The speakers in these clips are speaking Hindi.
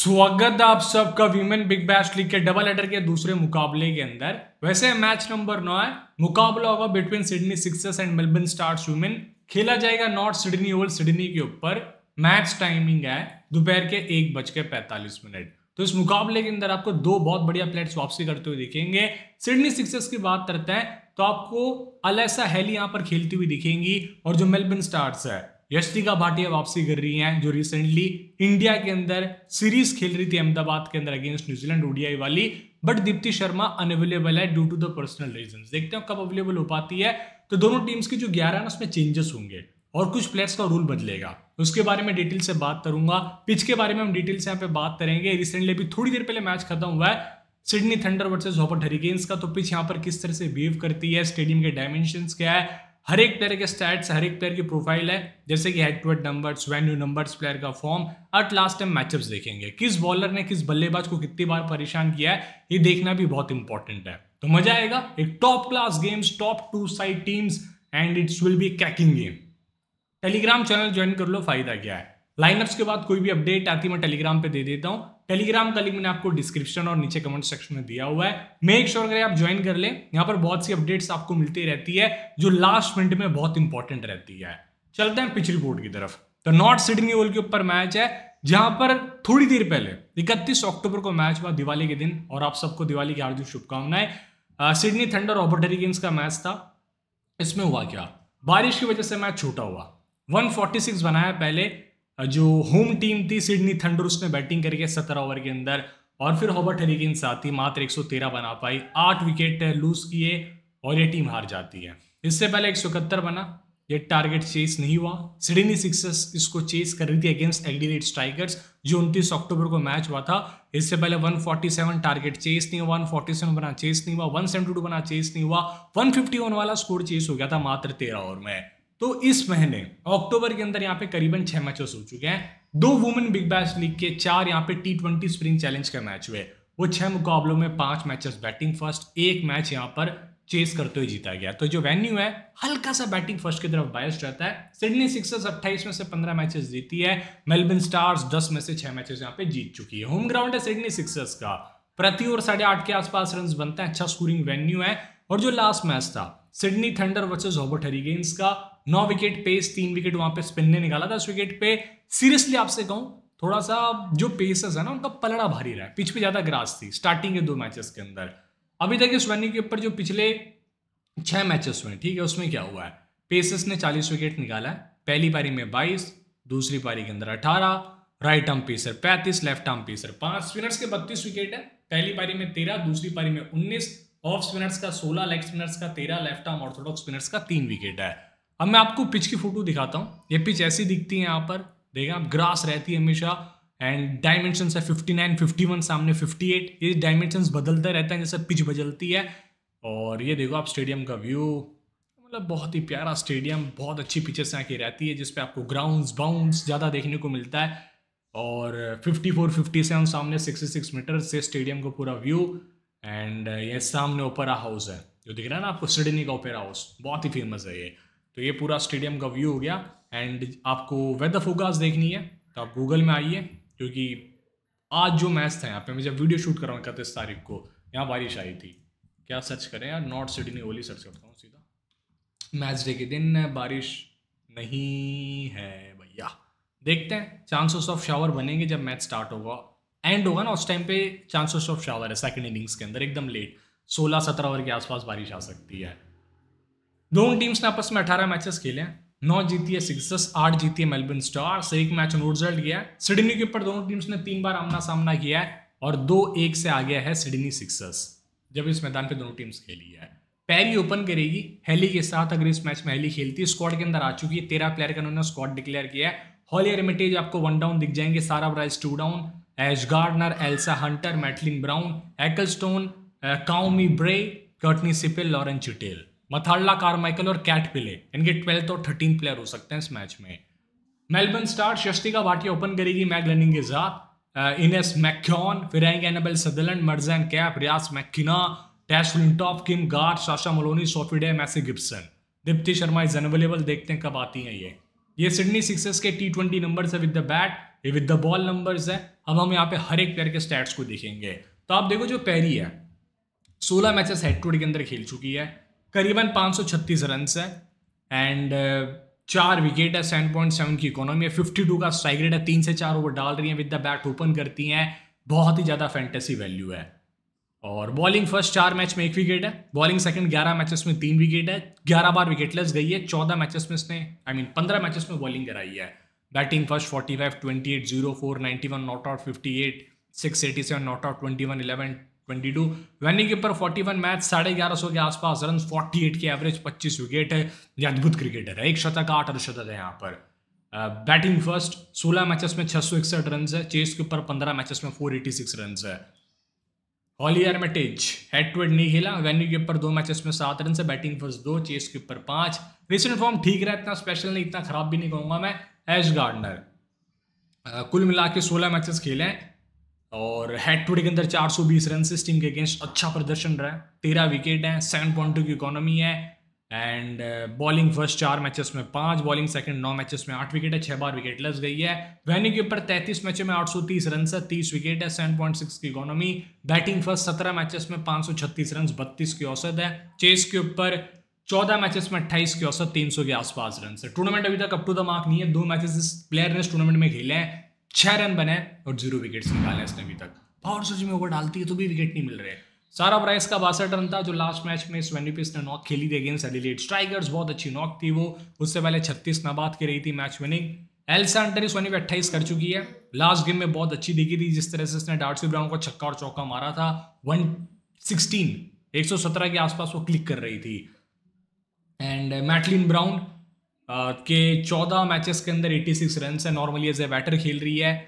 स्वागत है आप सबका वीमेन बिग बैश लीग के डबल एडर के दूसरे मुकाबले के अंदर वैसे मैच नंबर नौ है मुकाबला होगा between Sydney Sixers and Melbourne Stars women खेला जाएगा नॉर्थ सिडनी ओल्ड सिडनी के ऊपर मैच टाइमिंग है दोपहर के एक बज के पैंतालीस मिनट तो इस मुकाबले के अंदर आपको दो बहुत बढ़िया प्लेयर्स वापसी करते हुए दिखेंगे सिडनी सिक्सर्स की बात करते हैं तो आपको अलैसा हैली यहाँ पर खेलती हुई दिखेंगी और जो मेलबर्न स्टार्स है यशिका भाटिया वापसी कर रही हैं जो रिसेंटली इंडिया के अंदर सीरीज खेल रही थी अहमदाबाद के अंदर अगेंस्ट न्यूजीलैंड ओडीआई वाली बट दीप्ति शर्मा अनअवेलेबल है due to the personal reason देखते हैं कब अवेलेबल हो पाती है तो दोनों टीम्स की जो ग्यारह है ना उसमें चेंजेस होंगे और कुछ प्लेयर्स का रूल बदलेगा उसके बारे में डिटेल से बात करूंगा पिच के बारे में हम डिटेल से यहाँ पे बात करेंगे रिसेंटली अभी थोड़ी देर पहले मैच खत्म हुआ है Sydney Thunder versus Hobart Hurricanes का तो पिच यहाँ पर किस तरह से बिहेव करती है स्टेडियम के डायमेंशन क्या है हर एक प्लेयर के स्टैट्स हर एक प्लेयर की प्रोफाइल है जैसे कि head to head numbers venue numbers player का फॉर्म एट लास्ट हम मैचअप्स देखेंगे किस बॉलर ने किस बल्लेबाज को कितनी बार परेशान किया है ये देखना भी बहुत इंपॉर्टेंट है तो मजा आएगा एक top class games top two side teams and it's will be cracking game Telegram channel join कर लो फायदा क्या है लाइनअप्स के बाद कोई भी अपडेट आती मैं टेलीग्राम पे दे देता हूँ टेलीग्राम का लिंक मैंने आपको डिस्क्रिप्शन और नीचे कमेंट सेक्शन में दिया हुआ है मेक श्योर sure करें आप ज्वाइन कर लें यहाँ पर बहुत सी अपडेट्स आपको मिलती रहती है जो लास्ट मिनट में बहुत इंपॉर्टेंट रहती है चलते हैं पिच रिपोर्ट की तरफ तो नॉर्थ सिडनी ओल के ऊपर मैच है जहां पर थोड़ी देर पहले इकतीस अक्टूबर को मैच हुआ दिवाली के दिन और आप सबको दिवाली की हार्दिक शुभकामनाएं सिडनी थंडर ऑपर गेम्स का मैच था इसमें हुआ क्या बारिश की वजह से मैच छोटा हुआ 146 बनाया पहले जो होम टीम थी सिडनी थंडर उसने बैटिंग करके सत्रह ओवर के अंदर और फिर हॉबर्ट हरिगिन साथ ही मात्र 113 बना पाई आठ विकेट लूज किए और ये टीम हार जाती है इससे पहले एक बना ये टारगेट चेस नहीं हुआ सिडनी सिक्सर्स इसको चेस कर रही थी अगेंस्ट एग्रीडेट स्ट्राइकर्स जो उनतीस अक्टूबर को मैच हुआ था इससे पहले 147 टारगेट चेस नहीं हुआ 147 बना चेस नहीं हुआ 172 बना चेस नहीं हुआ 151 वाला स्कोर चेस हो गया था मात्र तेरह ओवर में तो इस महीने अक्टूबर के अंदर यहाँ पे करीबन छह मैचेस हो चुके हैं दो वुमेन बिग बैश लीग के चार यहाँ पे टी ट्वेंटी स्प्रिंग चैलेंज का मैच हुए वो छह मुकाबलों में पांच मैचेस बैटिंग फर्स्ट एक मैच यहाँ पर चेस करते हुए जीता गया तो जो वेन्यू है हल्का सा बैटिंग फर्स्ट की तरफ बायस रहता है सिडनी सिक्सर्स 28 में से 15 मैचेस जीती है मेलबर्न स्टार्स 10 में से 6 मैचेस यहाँ पे जीत चुकी है होम ग्राउंड है सिडनी सिक्सर्स का प्रति ओवर साढ़े आठ के आसपास रन बनता है अच्छा स्कोरिंग वेन्यू है और जो लास्ट मैच था Sydney Thunder versus Hobart Hurricanes का नौ विकेट पेस तीन विकेट वहां पे स्पिन ने निकाला दस विकेट पे सीरियसली आपसे कहूं थोड़ा सा जो पेसर्स है ना उनका पलड़ा भारी रहा है पिच पे ज़्यादा ग्रास थी स्टार्टिंग के दो मैचेस के अंदर अभी तक इस वेन्यू के ऊपर जो पिछले छह मैचेस हुए ठीक है उसमें क्या हुआ है पेसर्स ने चालीस विकेट निकाला है पहली पारी में बाईस दूसरी पारी के अंदर अठारह राइट आर्म पेसर पैंतीस लेफ्ट आर्म पेसर पांच स्पिनर्स के बत्तीस विकेट है पहली पारी में तेरह दूसरी पारी में उन्नीस ऑफ स्पिनर्स का सोलह लेग स्पिनर्स का तेरह लेफ्ट आर्म ऑर्थोडॉक्स स्पिनर्स का तीन विकेट है अब मैं आपको पिच की फोटो दिखाता हूँ ये पिच ऐसी दिखती है यहाँ पर देखें आप ग्रास रहती है हमेशा एंड डायमेंशन है फिफ्टी नाइन फिफ्टी वन सामने फिफ्टी एट ये डायमेंशन बदलते रहते हैं जैसे पिच बदलती है और ये देखो आप स्टेडियम का व्यू मतलब बहुत ही प्यारा स्टेडियम बहुत अच्छी पिचेस यहाँ की रहती है जिसपे आपको ग्राउंड बाउंड ज़्यादा देखने को मिलता है और फिफ्टी फोर फिफ्टी सेवन सामने सिक्सटी सिक्स मीटर से स्टेडियम का पूरा व्यू एंड uh, ये सामने ओपेरा हाउस है जो दिख रहा है ना आपको सिडनी का ओपेरा हाउस बहुत ही फेमस है ये तो ये पूरा स्टेडियम का व्यू हो गया एंड आपको वेदर फोकास देखनी है तो आप गूगल में आइए क्योंकि आज जो मैच था यहाँ पे मैं जब वीडियो शूट कर रहा हूँ इकतीस तारीख को यहाँ बारिश आई थी क्या सर्च करें यार नॉर्थ सिडनी ओली सर्च करता हूँ सीधा मैच डे के दिन बारिश नहीं है भैया देखते हैं चांसेस ऑफ शावर बनेंगे जब मैच स्टार्ट होगा एंड होगा ना उस टाइम पे चांसेस ऑफ शावर है सेकंड इनिंग्स के अंदर एकदम लेट सोलह सत्रह ओवर के आसपास बारिश आ सकती है दोनों टीम्स ने आपस में अठारह मैचेस खेले हैं नौ जीती है सिक्सर्स आठ जीती है मेलबर्न स्टार्स एक मैच नो रिजल्ट गया है सिडनी के ऊपर दोनों टीम्स ने तीन बार आमना सामना किया है और दो एक से आ गया है सिडनी सिक्सर्स जब इस मैदान पे दोनों टीम्स खेली है पैरी ओपन करेगी हेली के साथ अगर इस मैच में हेली खेलती है स्क्वाड के अंदर आ चुकी है तेरह प्लेयर का उन्होंने स्क्वाड डिक्लेयर किया है हॉली एरमिटेज आपको वन डाउन दिख जाएंगे सारा prize to down Ash Gardner, Elsa Hunter, Madeline Brown, Ecclestone, काउमी ब्रे Courtney Sippel Lauren Cheatle Mathilda Carmichael और कैट पिले इनके ट्वेल्थ और थर्टीन प्लेयर हो सकते हैं इस मैच में Melbourne Star Yastika Bhatia open करेगी मैग लनिंग के साथ इनेस मैक्योन फिर आएंगे Annabel Sutherland Marizanne Kapp Rhys McKenna Tess Flintoff Kim Garth Sasha Moloney Sophie Day Maisy Gibson Deepti Sharma is unavailable देखते हैं कब आती हैं ये ये सिडनी सिक्सर्स के टी ट्वेंटी नंबर्स है विद द बैट ये विद द बॉल नंबर्स है अब हम यहाँ पे हर एक प्लेयर के स्टैट्स को देखेंगे तो आप देखो जो पैरी है सोलह मैचेस हेड टू के अंदर खेल चुकी है करीबन पाँच सौ छत्तीस uh, रन है एंड चार विकेट है सेवन पॉइंट सेवन की इकोनॉमी है फिफ्टी टू का स्ट्राइक रेट है तीन से चार ओवर डाल रही हैं विद द बैट ओपन करती हैं बहुत ही ज़्यादा फैंटेसी वैल्यू है और बॉलिंग फर्स्ट चार मैच में एक विकेट है बॉलिंग सेकंड ग्यारह मैचेस में तीन विकेट है ग्यारह बार लेस गई है चौदह मैचेस में इसने आई मीन पंद्रह मैचेस में बॉलिंग कराई है batting first forty five twenty eight zero four ninety one not out fifty eight six eighty seven not out twenty one eleven twenty two venue के ऊपर फोर्टी वन मैच साढ़े ग्यारह सौ के आसपास रन फोर्टी एट की एवरेज पच्चीस विकेट है ये अद्भुत क्रिकेटर है एक शतक आठ अर्धशतक है यहाँ पर बैटिंग uh, फर्स्ट सोलह मैचेस में छः सौ इकसठ रन है चेस के ऊपर पंद्रह मैचेस में फोर एटी सिक्स रन है हॉलियर में टेज हेड टू हेड नहीं खेला वेन्यू के ऊपर दो मैचेस में सात रन से बैटिंग फर्स दो चेस के ऊपर पांच रिसेंट फॉर्म ठीक रहा इतना स्पेशल नहीं इतना खराब भी नहीं कहूंगा मैं एज गार्डनर कुल मिला के सोलह मैचेस खेले हैं और हेड टू हेड के अंदर चार सौ बीस रन से टीम के अगेंस्ट अच्छा प्रदर्शन रहा है तेरह विकेट हैं सेवन पॉइंट टू की इकोनॉमी है एंड बॉलिंग फर्स्ट चार मैचेस में पांच बॉलिंग सेकंड नौ मैचेस में आठ विकेट है छह बार विकेट लस गई है वेन्यू के ऊपर तैतीस मैचों में आठ सौ तीस रन है तीस विकेट है सेवन पॉइंट सिक्स की इकोनॉमी बैटिंग फर्स्ट सत्रह मैचेस में पांच सौ छत्तीस रन बत्तीस की औसत है चेस के ऊपर चौदह मैचेस में अट्ठाईस की औसत सौ के आसपास रन है टूर्नामेंट अभी तक अप टू द मार्क नहीं है दो मैचेस इस प्लेयर ने इस टूर्नामेंट में खेले हैं छह रन बने और जीरो विकेट निकाले इसने अभी तक पावर सर्च में ओवर डालती है तो भी विकेट नहीं मिल रहे हैं सारा प्राइस का बासठ रन था जो लास्ट मैच में स्वेनी पिस ने नॉक खेली थी अगेंस्ट एडिलेट स्ट्राइकर्स बहुत अच्छी नॉक थी वो उससे पहले छत्तीस नबाद की रही थी मैच विनिंग एल्सा सेंटरी सोनी पे अट्ठाईस कर चुकी है लास्ट गेम में बहुत अच्छी दिखी थी जिस तरह से उसने डार्सी ब्राउन को छक्का और चौका मारा था वन सिक्सटीन एक सौ सत्रह के आसपास वो क्लिक कर रही थी एंड मैटलिन ब्राउन के चौदह मैचेस के अंदर एट्टी सिक्स रन है नॉर्मली एज ए बैटर खेल रही है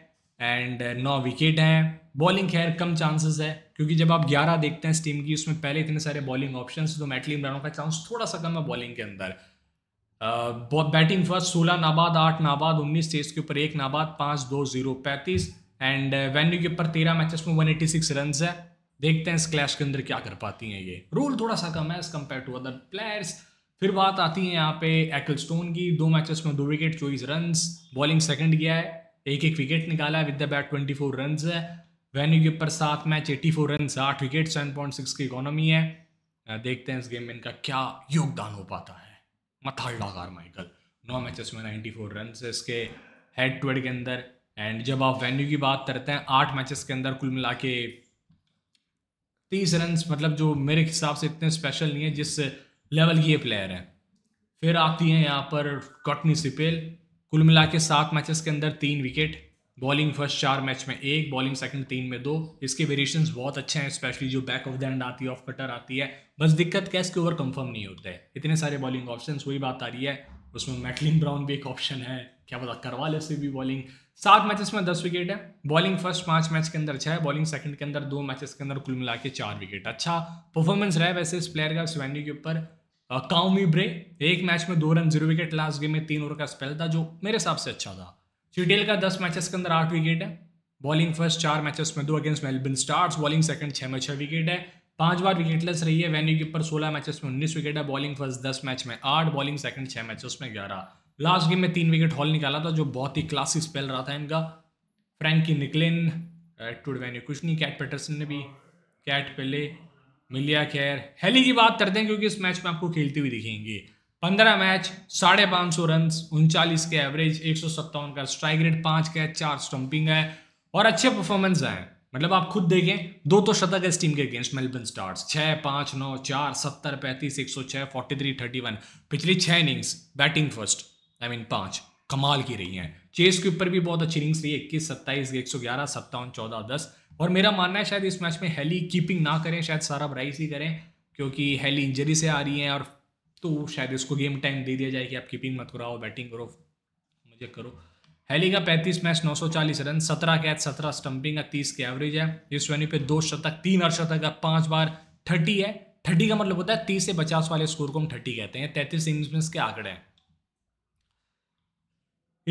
एंड uh, नौ विकेट हैं बॉलिंग खैर कम चांसेस है क्योंकि जब आप 11 देखते हैं इस टीम की उसमें पहले इतने सारे बॉलिंग ऑप्शन तो मैटली इमरानों का चांस थोड़ा सा कम है बॉलिंग के अंदर uh, बैटिंग फर्स्ट सोलह नाबाद आठ नाबाद उन्नीस तेज के ऊपर एक नाबाद पाँच दो जीरो पैंतीस एंड वेन्यू uh, के ऊपर तेरह मैचेस में वन एटी सिक्स रन है देखते हैं इस क्लैश के अंदर क्या कर पाती हैं ये रोल थोड़ा सा कम है as compare to other players फिर बात आती है यहाँ पे एक्ल स्टोन की दो मैचेस में दो विकेट चौबीस रन बॉलिंग सेकंड गया है एक एक विकेट निकाला with the bat twenty four run है वेन्यू के ऊपर सात मैच एटी फोर रन आठ विकेट सेवन पॉइंट सिक्स की इकोनॉमी है देखते हैं इस गेम में इनका क्या योगदान हो पाता है मथाल डागार माइकल नौ मैचेस में नाइन्टी फोर रन है इसके हेड टू हेड के अंदर एंड जब आप वेन्यू की बात करते हैं आठ मैचेस के अंदर कुल मिला के तीस रन मतलब जो मेरे हिसाब से इतने स्पेशल नहीं है जिस लेवल की ये प्लेयर हैं फिर आती हैं यहाँ पर कॉटनी सिपेल कुल मिला के सात मैचेस के अंदर तीन विकेट बॉलिंग फर्स्ट चार मैच में एक बॉलिंग सेकंड तीन में दो इसके वेरिएशंस बहुत अच्छे हैं स्पेशली जो बैक ऑफ द एंड आती है ऑफ कटर आती है बस दिक्कत क्या के ओवर कंफर्म नहीं होते हैं इतने सारे बॉलिंग ऑप्शन वही बात आ रही है उसमें मैटलिन ब्राउन भी एक ऑप्शन है क्या पता करवा ले से भी बॉलिंग सात मैचेस में दस विकेट है बॉलिंग फर्स्ट पांच मैच के अंदर छह बॉलिंग सेकंड के अंदर दो मैचेस के अंदर कुल मिला के चार विकेट अच्छा परफॉर्मेंस रहा है वैसे इस प्लेयर का स्वैंडी के ऊपर ब्रे uh, एक मैच में दो run zero wicket last game में तीन ओवर का स्पेल था जो मेरे हिसाब से अच्छा था चिटेल का दस मैचेस के अंदर आठ विकेट है बॉलिंग फर्स्ट चार मैचेस में दो against Melbourne Stars bowling second छः में छः विकेट है पांच बार विकेटलेस रही है वेन्यू के ऊपर सोलह मैचेस में उन्नीस विकेट है बॉलिंग फर्स्ट दस मैच में आठ बॉलिंग सेकंड छः मैचेस में ग्यारह लास्ट गेम में तीन विकेट हॉल निकाला था जो बहुत ही क्लासी स्पेल रहा था इनका फ्रेंकी निकलिन टूड वेन्यू कुछ नहीं कैट पेटरसन ने भी कैट पेले मिलिया खैर हेली की बात करते हैं क्योंकि इस मैच में आपको खेलते हुए दिखेंगे पंद्रह मैच साढ़े पाँच सौ रन उनचालीस के एवरेज एक सौ सत्तावन का स्ट्राइक रेट पाँच का है चार स्टम्पिंग है और अच्छे परफॉर्मेंस आए मतलब आप खुद देखें दो तो शतक है इस टीम के अगेंस्ट मेलबर्न स्टार्स छः पाँच नौ चार सत्तर पैंतीस एक सौ छः फोर्टी थ्री थर्टी वन पिछली छः innings batting first I mean पाँच कमाल की रही हैं चेस के ऊपर भी बहुत अच्छी रिंग्स रही है इक्कीस सत्ताईस एक सौ ग्यारह सत्तावन चौदह दस और मेरा मानना है शायद इस मैच में हेली कीपिंग ना करें शायद सारा प्राइस ही करें क्योंकि हेली इंजरी से आ रही हैं और तो शायद इसको गेम टाइम दे दिया जाए कि आप कीपिंग मत कराओ बैटिंग करो मुझे करो हेली का पैंतीस मैच 940 रन 17 कैच 17 स्टंपिंग का 30 के एवरेज है इस वेन्यू पे दो शतक तीन और शतक का पांच बार 30 है 30 का मतलब होता है 30 से 50 वाले स्कोर को हम 30 कहते हैं 33 इनिंग्स में इसके आंकड़े हैं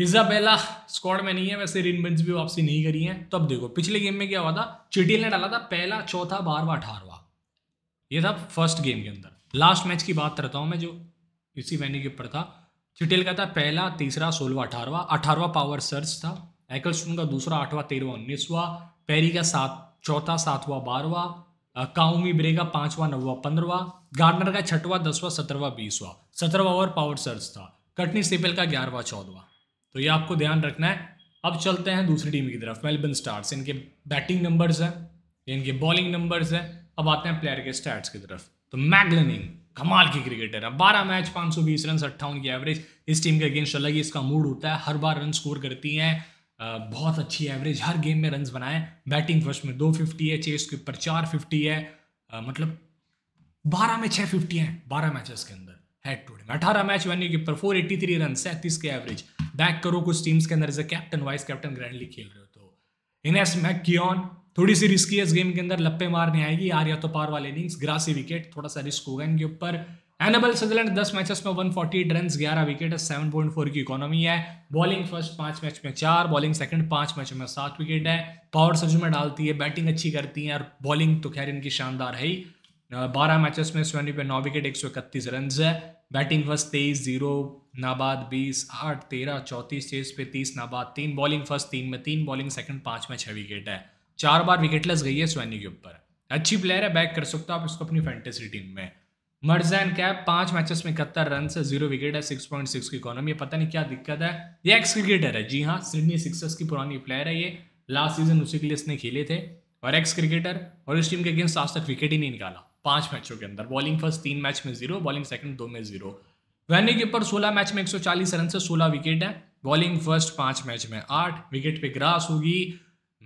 इजाबेला स्क्वाड में नहीं है वैसे रिन बेंस भी वापसी नहीं करी है तो अब देखो पिछले गेम में क्या हुआ था चिटिल ने डाला था पहला चौथा बारवा अठारवा ये था फर्स्ट गेम के अंदर लास्ट मैच की बात करता हूँ मैं जो इसी वेन्यू के ऊपर था चिटिल का था पहला तीसरा सोलवा अठारवा अठारवा पावर सर्च था एकलस्टोन का दूसरा आठवा तेरहवा उन्नीसवा पैरी का सात चौथा सातवा बारहवा काउमी ब्रे का पाँचवा नौवा पंद्रवा गार्डनर का छठवा दसवा सत्रहवा बीसवा सत्रहवा ओवर पावर सर्च था कटनी सेपेल का ग्यारहवा चौदवा तो ये आपको ध्यान रखना है अब चलते हैं दूसरी टीम की तरफ मेलबर्न स्टार्स इनके बैटिंग नंबर्स हैं इनके बॉलिंग नंबर्स हैं अब आते हैं प्लेयर के स्टैट्स की तरफ तो मैगलनिंग कमाल की क्रिकेटर है बारह मैच पाँच सौ बीस रन अट्ठावन की एवरेज इस टीम के अगेंस्ट अलग ही इसका मूड होता है हर बार रन स्कोर करती हैं बहुत अच्छी एवरेज हर गेम में रन बनाए बैटिंग फर्स्ट में दो फिफ्टी है चेस के ऊपर चार फिफ्टी है आ, मतलब बारह में छः फिफ्टी हैं बारह मैचेस के अंदर हेड टू हेड अठारह मैच वन के ऊपर फोर एट्टी थ्री रन सैंतीस के एवरेज बैक करो कुछ टीम्स के अंदर as a captain vice captain grandly खेल रहे हो तो इनेस मैकियन थोड़ी सी रिस्की है इस गेम के अंदर लप्पे मारने आएगी आर या तो पार वाले इनिंग्स ग्रासी विकेट थोड़ा सा रिस्क होगा इनके ऊपर एनबल सदरलैंड दस मैचेस में वन फोर्टी रन ग्यारह विकेट है सेवन पॉइंट फोर की इकोनॉमी है बॉलिंग फर्स्ट पांच मैच में चार बॉलिंग सेकंड पांच मैच में सात विकेट है पावर सर्ज में डालती है बैटिंग अच्छी करती है और बॉलिंग तो खैर इनकी शानदार है ही बारह मैचेस में सोनी पे नौ विकेट एक सौ इकतीस रन है बैटिंग फर्स्ट तेईस जीरो नाबाद बीस आठ तेरह चौंतीस चेस पे तीस नाबाद तीन बॉलिंग फर्स्ट तीन में तीन बॉलिंग सेकंड पांच में छह विकेट है चार बार विकेटलेस गई है स्वैनी के ऊपर अच्छी प्लेयर है बैक कर सकते हो आप इसको अपनी फैंटेसी टीम में मर्जैन कैप पांच मैचेस में इकहत्तर रन से जीरो विकेट है सिक्स पॉइंट सिक्स की इकोनॉमी पता नहीं क्या दिक्कत है ये एक्स क्रिकेटर है जी हाँ सिडनी सिक्सर्स की पुरानी प्लेयर है ये लास्ट सीजन उसी के लिए इसने खेले थे और एक्स क्रिकेटर और इस टीम के अगेंस्ट आज तक विकेट ही नहीं निकाला पांच मैचों के अंदर बॉलिंग फर्स्ट तीन मैच में जीरो बॉलिंग सेकंड दो में जीरो वहनी के ऊपर सोलह मैच में 140 रन से 16 विकेट है बॉलिंग फर्स्ट पांच मैच में आठ विकेट पे ग्रास होगी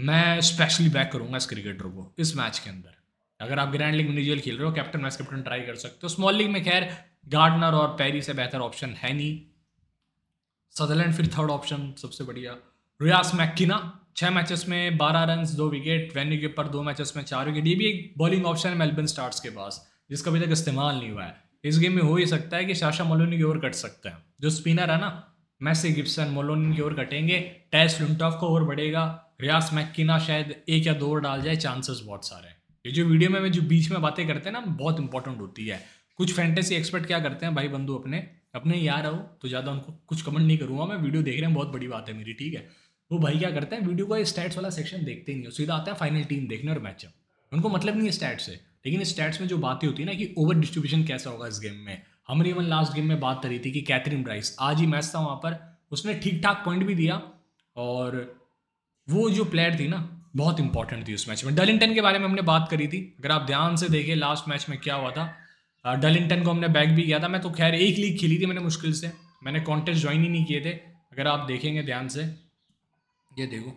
मैं स्पेशली बैक करूंगा इस क्रिकेटर को इस मैच के अंदर अगर आप ग्रैंड लीग इंडिविजुअल खेल रहे हो कैप्टन वाइस कैप्टन ट्राई कर सकते हो स्मॉल लीग में खैर गार्डनर और पैरी से बेहतर ऑप्शन है नहीं सदरलैंड फिर थर्ड ऑप्शन सबसे बढ़िया रियास मैकिना छः मैचेस में बारह रन दो विकेट वेन्यू के ऊपर दो मैचेस में चार विकेट ये भी एक बॉलिंग ऑप्शन है मेलबर्न स्टार्स के पास जिसका अभी तक इस्तेमाल नहीं हुआ है इस गेम में हो ही सकता है कि शाशा मोलोनी की ओर कट सकता है जो स्पिनर है ना मैसी गिप्सन मोलोनी की ओर कटेंगे टैस लुमटॉफ का ओवर बढ़ेगा रियास मैकिना शायद एक या दो ओवर डाल जाए चांसेस बहुत सारे हैं ये जो वीडियो में जो बीच में बातें करते हैं ना बहुत इंपॉर्टेंट होती है कुछ फैंटेसी एक्सपर्ट क्या करते हैं भाई बंधु अपने अपने यार हो तो ज़्यादा उनको कुछ कमेंट नहीं करूँगा मैं वीडियो देख रहे हैं बहुत बड़ी बात है मेरी ठीक है वो भाई क्या करते हैं वीडियो का स्टैट्स वाला सेक्शन देखते ही नहीं हो सीधा आता है फाइनल टीम देखने और मैचअप उनको मतलब नहीं है स्टैट्स से लेकिन स्टैट्स में जो बातें होती है ना कि ओवर डिस्ट्रीब्यूशन कैसा होगा इस गेम में हमने इवन लास्ट गेम में बात करी थी कि कैथरीन ब्राइस आज ही मैच था वहाँ पर उसने ठीक ठाक पॉइंट भी दिया और वो जो प्लेयर थी ना बहुत इंपॉर्टेंट थी उस मैच में डलिंगटन के बारे में हमने बात करी थी अगर आप ध्यान से देखें लास्ट मैच में क्या हुआ था डलिंगटन को हमने बैक भी किया था मैं तो खैर एक लीग खेली थी मैंने मुश्किल से मैंने कॉन्टेस्ट ज्वाइन ही नहीं किए थे अगर आप देखेंगे ध्यान से ये देखो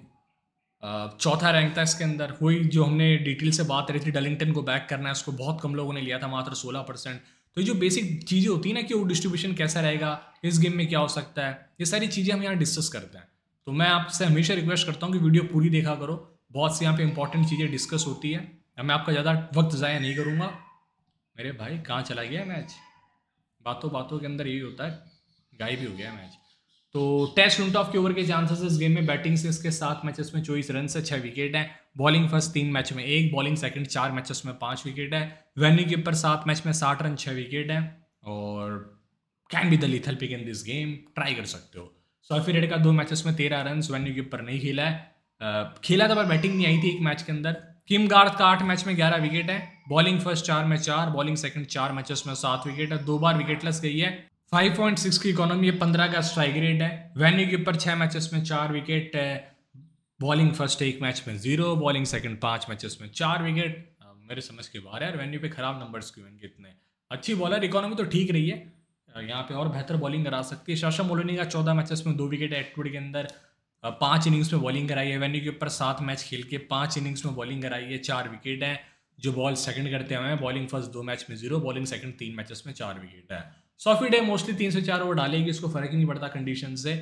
चौथा रैंक था इसके अंदर वही जो हमने डिटेल से बात करी थी डलिंगटन को बैक करना है उसको बहुत कम लोगों ने लिया था मात्र सोलह परसेंट तो ये जो बेसिक चीज़ें होती है ना कि वो डिस्ट्रीब्यूशन कैसा रहेगा इस गेम में क्या हो सकता है ये सारी चीज़ें हम यहाँ डिस्कस करते हैं तो मैं आपसे हमेशा रिक्वेस्ट करता हूँ कि वीडियो पूरी देखा करो बहुत सी यहाँ पे इंपॉर्टेंट चीज़ें डिस्कस होती है मैं आपका ज़्यादा वक्त ज़ाया नहीं करूँगा मेरे भाई कहाँ चला गया मैच बातों बातों के अंदर यही होता है गायब भी हो गया मैच तो टेस्ट ऑफ के ओवर के चांसेस इस गेम में बैटिंग से इसके सात मैचेस में चौबीस रन से छः विकेट हैं बॉलिंग फर्स्ट तीन मैच में एक बॉलिंग सेकंड चार मैचेस में पाँच विकेट है वेन्यू के ऊपर सात मैच में साठ रन छः विकेट हैं और can be the lethal pick in this game try कर सकते हो सोफी रेड का दो मैचेस में तेरह रन वेन्यू के ऊपर नहीं खेला है खेला था पर बैटिंग नहीं आई थी एक मैच के अंदर किम गार्थ का आठ मैच में ग्यारह विकेट है बॉलिंग फर्स्ट चार में चार बॉलिंग सेकंड चार मैचेस में सात विकेट है दो बार विकेटलेस गई है 5.6 की इकोनॉमी है पंद्रह का स्ट्राइक रेट है वेन्यू के ऊपर छः मैचेस में चार विकेट है बॉलिंग फर्स्ट एक मैच में जीरो बॉलिंग सेकंड पांच मैचेस में चार विकेट मेरे समझ के बाहर है और वेन्यू पे खराब नंबर्स क्यों इनके इतने अच्छी बॉलर इकोनॉमी तो ठीक रही है यहाँ पे और बेहतर बॉलिंग करा सकती है शाशा मोलोनी का चौदह मैचेस में दो विकेट एटवुड के अंदर पाँच इनिंग्स में बॉलिंग कराई है वेन्यू के ऊपर सात मैच खेल के पाँच इनिंग्स में बॉलिंग कराई है चार विकेट है जो बॉल सेकंड करते हुए हैं बॉलिंग फर्स्ट दो मैच में जीरो बॉलिंग सेकंड तीन मैचेस में चार विकेट है सॉफी डे मोस्टली तीन से चार ओवर डालेगी उसको फर्क ही नहीं पड़ता कंडीशन से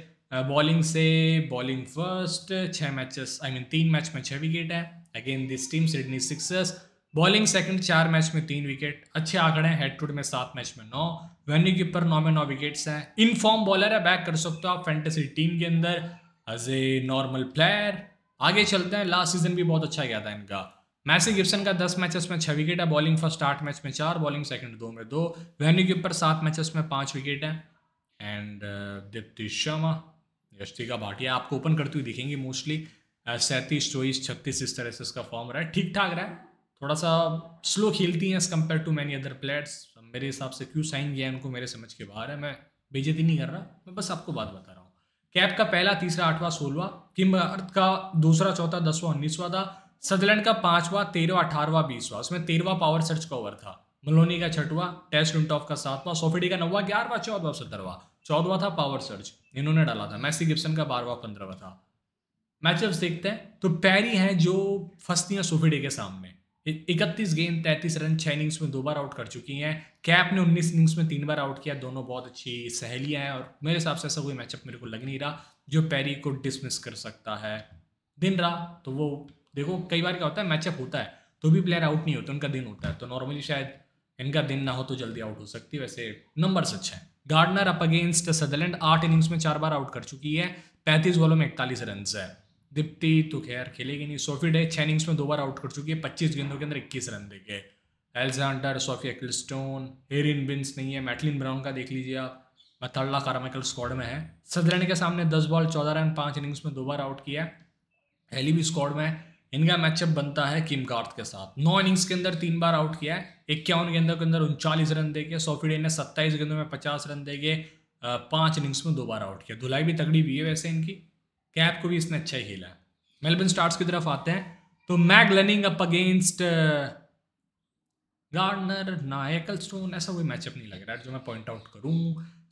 बॉलिंग से बॉलिंग फर्स्ट छः मैचेस आई मीन तीन मैच में छः विकेट है again this team Sydney Sixers bowling second चार मैच में तीन विकेट अच्छे आंकड़े हैं हेड टू में सात मैच में नौ वेन्यू के ऊपर नौ में नौ विकेट्स हैं इन फॉर्म बॉलर है बैक कर सकते हो आप फैंटेसी टीम के अंदर एज ए नॉर्मल प्लेयर आगे चलते हैं लास्ट सीजन भी बहुत अच्छा गया था इनका मैसी गिब्सन का दस मैचेस में छह विकेट है बॉलिंग फर्स्ट आठ मैच में चार बॉलिंग सेकंड दो में दो वेन्यू के ऊपर सात मैचेस में पांच विकेट है एंड uh, दीप्ति शर्मा यशिका भाटिया आपको ओपन करती हुई दिखेंगी मोस्टली uh, सैंतीस चौबीस छत्तीस इस तरह से इसका फॉर्म रहा है ठीक ठाक रहा है थोड़ा सा स्लो खेलती हैं as compare to many other players मेरे हिसाब से क्यों साइन किया है उनको मेरे समझ के बाहर है मैं बेजती नहीं कर रहा मैं बस आपको बात बता रहा हूँ कैप का पहला तीसरा आठवां सोलवा किम अर्थ का दूसरा चौथा दसवां उन्नीसवा था सदरलैंड का पांचवा तेरवा अठारवा बीसवा उसमें तेरवा पावर सर्च का ओवर था मलोनी का छठवा टेस्ट इंटॉफ का सातवा सोफेडी का नौवा ग्यारहवा चौदवा सत्रहवा चौदवा था पावर सर्च इन्होंने डाला था मैसी गिप्सन का बारहवा पंद्रहवा था मैचअप्स देखते हैं तो पैरी हैं जो फंसती हैं सोफेडी के सामने इकतीस गेंद तैंतीस रन छः इनिंग्स में दो बार आउट कर चुकी हैं कैप ने उन्नीस इनिंग्स में तीन बार आउट किया दोनों बहुत अच्छी सहेलियाँ हैं और मेरे हिसाब से ऐसा कोई मैचअप मेरे को लग नहीं रहा जो पैरी को डिसमिस कर सकता है दिन रहा तो वो देखो कई बार क्या होता है मैचअप होता है तो भी प्लेयर आउट नहीं होते उनका दिन होता है तो नॉर्मली शायद इनका दिन ना हो तो जल्दी आउट हो सकती है वैसे नंबर अच्छे हैं गार्डनर अप अगेंस्ट सदरलैंड आठ इनिंग्स में चार बार आउट कर चुकी है पैंतीस बॉलों में इकतालीस रन है दीप्ति तो खैर खेलेगी नहीं सोफी डे छः इनिंग्स में दो बार आउट कर चुकी है पच्चीस गेंदों के अंदर इक्कीस रन दे गए एल्जांडर सोफिया क्रिस्टोन हेरिन बिन्स नहीं है मैटलिन ब्राउन का देख लीजिए आप मथल्ला कारामाइकल स्क्वाड में है सदरलैंड के सामने दस बॉल चौदह रन पाँच इनिंग्स में दो बार आउट किया है हेली भी स्क्वाड में है इनका मैचअप बनता है किम कार्थ के साथ नौ इनिंग्स के अंदर तीन बार आउट किया है इक्यावन गेंदों के अंदर उनचालीस रन सोफी सोफिडे ने सत्ताईस गेंदों में पचास रन देके पाँच इनिंग्स में दो बार आउट किया धुलाई भी तगड़ी हुई है वैसे इनकी कैप को भी इसने अच्छा ही खेला मेलबर्न स्टार्स की तरफ आते हैं तो Meg Lanning up against Gardner ना एकल स्टोन ऐसा कोई मैचअप नहीं लग रहा है जो मैं पॉइंट आउट करूँ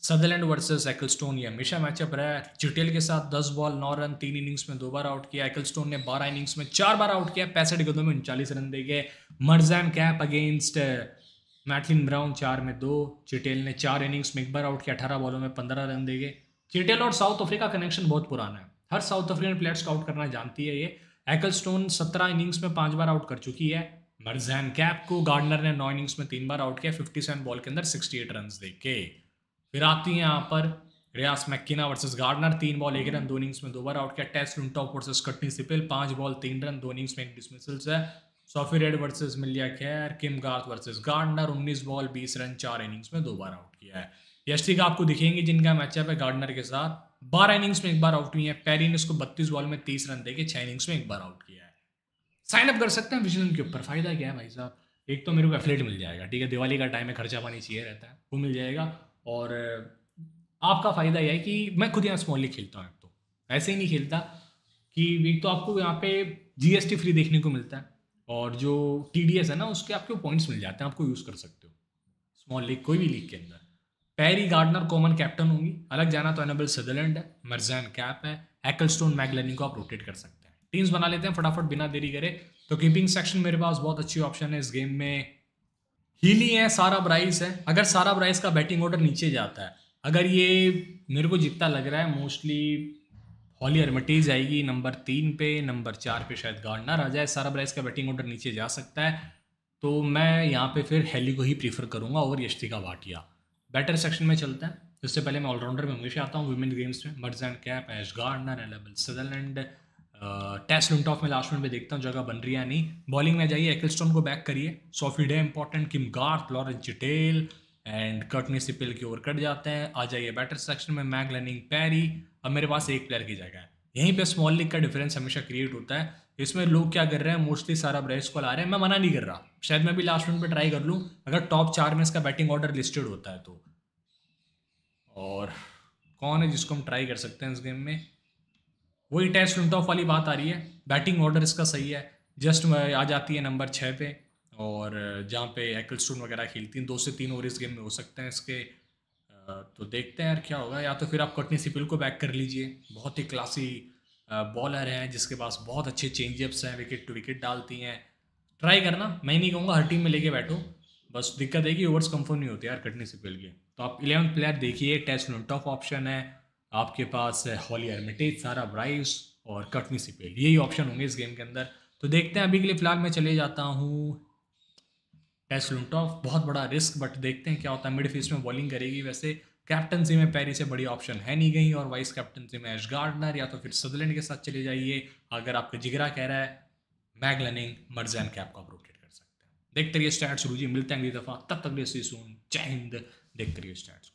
सदरलैंड वर्सेस एकलस्टोन ये हमेशा मैचअप रहा है चिटेल के साथ 10 बॉल नौ रन तीन इनिंग्स में दो बार आउट किया एकलस्टोन ने 12 इनिंग्स में चार बार आउट किया पैंसठ गेंदों में उनचालीस रन दे गए Marizanne Kapp against Maitlan Brown चार में दो चिटेल ने चार इनिंग्स में एक बार आउट किया अठारह बॉलों में पंद्रह रन दे गए चिटेल और साउथ अफ्रीका कनेक्शन बहुत पुराना है हर साउथ अफ्रीकन प्लेयर्स को आउट करना जानती है ये स्टोन सत्रह इनिंग्स में पाँच बार आउट कर चुकी है मर्जैन कैप को गार्डनर ने नौ इनिंग्स में तीन बार आउट किया फिफ्टी सेवन बॉल के अंदर सिक्सटी एट रन दे फिर आती है यहाँ पर रियास मैकिना वर्सेस गार्डनर तीन बॉल एक रन दो इनिंग्स में दो बार आउट किया टेस्ट टॉप वर्सेस कटनी सिपिल पांच बॉल तीन रन दो इनिंग्स में एक डिसमिसल है सोफी रेड वर्सेस मिलिया खैर किम गार्थ वर्सेस गार्डनर उन्नीस बॉल बीस रन चार इनिंग्स में दो बार आउट किया है यशिक आपको दिखेंगे जिनका मैचअप है गार्डनर के साथ बारह इनिंग्स में एक बार आउट हुई है पैरी ने इसको बत्तीस बॉल में तीस रन देके छह इनिंग्स में एक बार आउट किया है साइन अप कर सकते हैं विजन के ऊपर फायदा क्या है भाई साहब एक तो मेरे को एफलेट मिल जाएगा ठीक है दिवाली का टाइम है खर्चा पानी चाहिए रहता है वो मिल जाएगा और आपका फ़ायदा यह है कि मैं खुद यहाँ स्मॉल लीग खेलता हूँ तो ऐसे ही नहीं खेलता कि वीक तो आपको यहाँ पे जीएसटी फ्री देखने को मिलता है और जो टीडीएस है ना उसके आपको पॉइंट्स मिल जाते हैं आपको यूज़ कर सकते हो स्मॉल लीग कोई भी लीग के अंदर पैरी गार्डनर कॉमन कैप्टन होंगी अलग जाना तो एनबल सदरलैंड है मर्जैन कैप है एकलस्टोन मैगलनी को आप रोटेट कर सकते हैं टीम्स बना लेते हैं फटाफट बिना देरी करे तो कीपिंग सेक्शन मेरे पास बहुत अच्छी ऑप्शन है इस गेम में हीली है सारा ब्राइस है अगर सारा ब्राइस का बैटिंग ऑर्डर नीचे जाता है अगर ये मेरे को जितना लग रहा है मोस्टली हॉली अर्मटीज आएगी नंबर तीन पे नंबर चार पे शायद गार्डनर आ जाए सारा ब्राइस का बैटिंग ऑर्डर नीचे जा सकता है तो मैं यहाँ पे फिर हेली को ही प्रीफर करूँगा और यश्तिका भाटिया बैटर सेक्शन में चलता है उससे पहले मैं ऑलराउंडर में हमेशा आता हूँ वुमेन गेम्स में Marizanne Kapp Ash Gardner Annabel Sutherland Tess Flintoff में लास्ट मिनट में देखता हूँ जगह बन रही है नहीं बॉलिंग में जाइए एक्लस्टन को बैक करिए सॉफी डे इंपॉर्टेंट किम गार्थ लॉरेंस चिटेल एंड कटनी सिपिल की ओर कट जाते हैं आ जाइए बैटर सेक्शन में मैग लर्निंग पैरी अब मेरे पास एक प्लेयर की जगह है यहीं पे स्मॉल लीग का डिफरेंस हमेशा क्रिएट होता है इसमें लोग क्या कर रहे हैं मोस्टली सारा ब्रेस कॉल आ रहे हैं मैं मना नहीं कर रहा शायद मैं भी लास्ट मिनट में ट्राई कर लूँ अगर टॉप चार में इसका बैटिंग ऑर्डर लिस्टेड होता है तो और कौन है जिसको हम ट्राई कर सकते हैं इस गेम में वही टेस्ट स्विम ऑफ वाली बात आ रही है बैटिंग ऑर्डर इसका सही है जस्ट आ जाती है नंबर छः पे और जहाँ पे स्टोन वगैरह खेलती हैं दो से तीन ओवर इस गेम में हो सकते हैं इसके तो देखते हैं यार क्या होगा या तो फिर आप कटनी सिपिल को बैक कर लीजिए बहुत ही क्लासी बॉलर हैं जिसके पास बहुत अच्छे चेंजअप्स हैं विकेट टू विकेट डालती हैं ट्राई करना मैं नहीं कहूँगा हर टीम में लेके बैठो बस दिक्कत है कि ओवर्स कंफर्म नहीं होते यार कटनी सिपिल के तो आप इलेवन प्लेयर देखिए टेस्ट ऑफ ऑप्शन है आपके पास है हॉली एर्मिटेज सारा ब्राइस और कटनी सिपेल यही ऑप्शन होंगे इस गेम के अंदर तो देखते हैं अभी के लिए फ़िलहाल मैं चले जाता हूँ टेस्ट लुटॉफ बहुत बड़ा रिस्क बट देखते हैं क्या होता है मिड फीस में बॉलिंग करेगी वैसे कैप्टनसी में पैरी से बड़ी ऑप्शन है नहीं गई और वाइस कैप्टनसी में एश गार्डनर या तो फिर सदरलैंड के साथ चले जाइए अगर आपका जिगरा कह रहा है मैग लनिंग मर्जैन कैप को आप रोटेट कर सकते हैं देखते रहिए स्टैट्स रूजी मिलते हैं अगली दफ़ा तब तक लिए सून जय हिंद देखते रहिए स्टैट्स